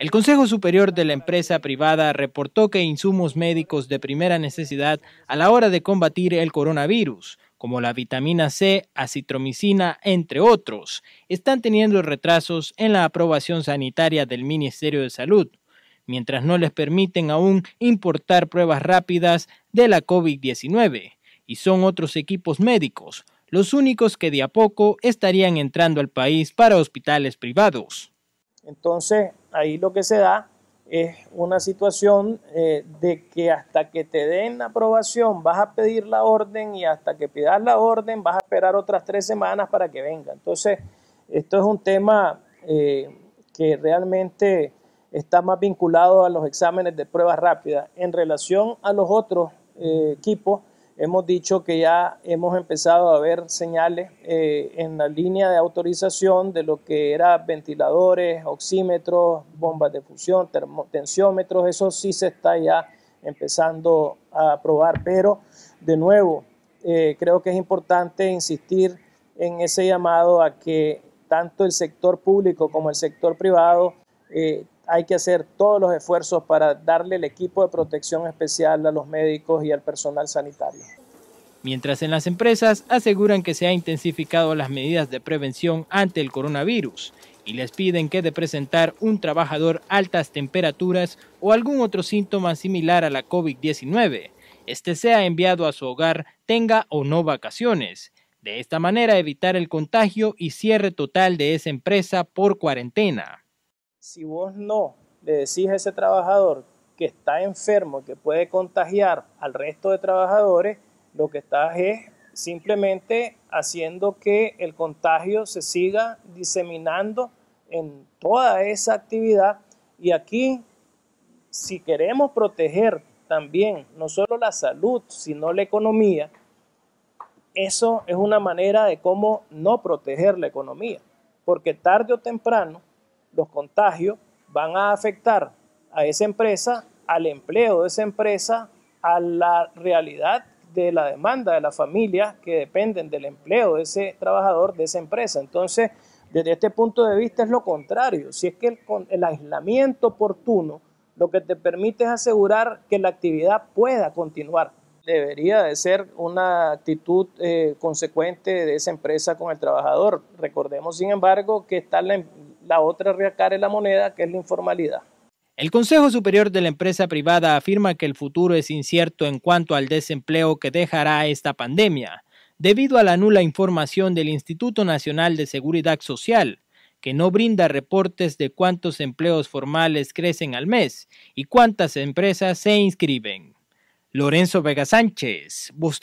El Consejo Superior de la empresa privada reportó que insumos médicos de primera necesidad a la hora de combatir el coronavirus, como la vitamina C, acitromicina, entre otros, están teniendo retrasos en la aprobación sanitaria del Ministerio de Salud, mientras no les permiten aún importar pruebas rápidas de la COVID-19, y son otros equipos médicos los únicos que de a poco estarían entrando al país para hospitales privados. Entonces, ahí lo que se da es una situación eh, de que hasta que te den la aprobación vas a pedir la orden y hasta que pidas la orden vas a esperar otras tres semanas para que venga. Entonces, esto es un tema eh, que realmente está más vinculado a los exámenes de pruebas rápidas. En relación a los otros eh, equipos, hemos dicho que ya hemos empezado a ver señales eh, en la línea de autorización de lo que era ventiladores, oxímetros, bombas de fusión, tensiómetros, eso sí se está ya empezando a probar, pero de nuevo, eh, creo que es importante insistir en ese llamado a que tanto el sector público como el sector privado eh, hay que hacer todos los esfuerzos para darle el equipo de protección especial a los médicos y al personal sanitario. Mientras en las empresas aseguran que se han intensificado las medidas de prevención ante el coronavirus y les piden que de presentar un trabajador altas temperaturas o algún otro síntoma similar a la COVID-19, este sea enviado a su hogar, tenga o no vacaciones. De esta manera evitar el contagio y cierre total de esa empresa por cuarentena. Si vos no le decís a ese trabajador que está enfermo, que puede contagiar al resto de trabajadores, lo que estás es simplemente haciendo que el contagio se siga diseminando en toda esa actividad. Y aquí, si queremos proteger también no solo la salud, sino la economía, eso es una manera de cómo no proteger la economía, porque tarde o temprano los contagios van a afectar a esa empresa, al empleo de esa empresa, a la realidad de la demanda de las familias que dependen del empleo de ese trabajador, de esa empresa. Entonces, desde este punto de vista es lo contrario. Si es que el, aislamiento oportuno lo que te permite es asegurar que la actividad pueda continuar. Debería de ser una actitud eh, consecuente de esa empresa con el trabajador. Recordemos, sin embargo, que está la, em, la otra reacare la moneda, que es la informalidad. El Consejo Superior de la Empresa Privada afirma que el futuro es incierto en cuanto al desempleo que dejará esta pandemia, debido a la nula información del Instituto Nacional de Seguridad Social, que no brinda reportes de cuántos empleos formales crecen al mes y cuántas empresas se inscriben. Lorenzo Vega Sánchez, Voz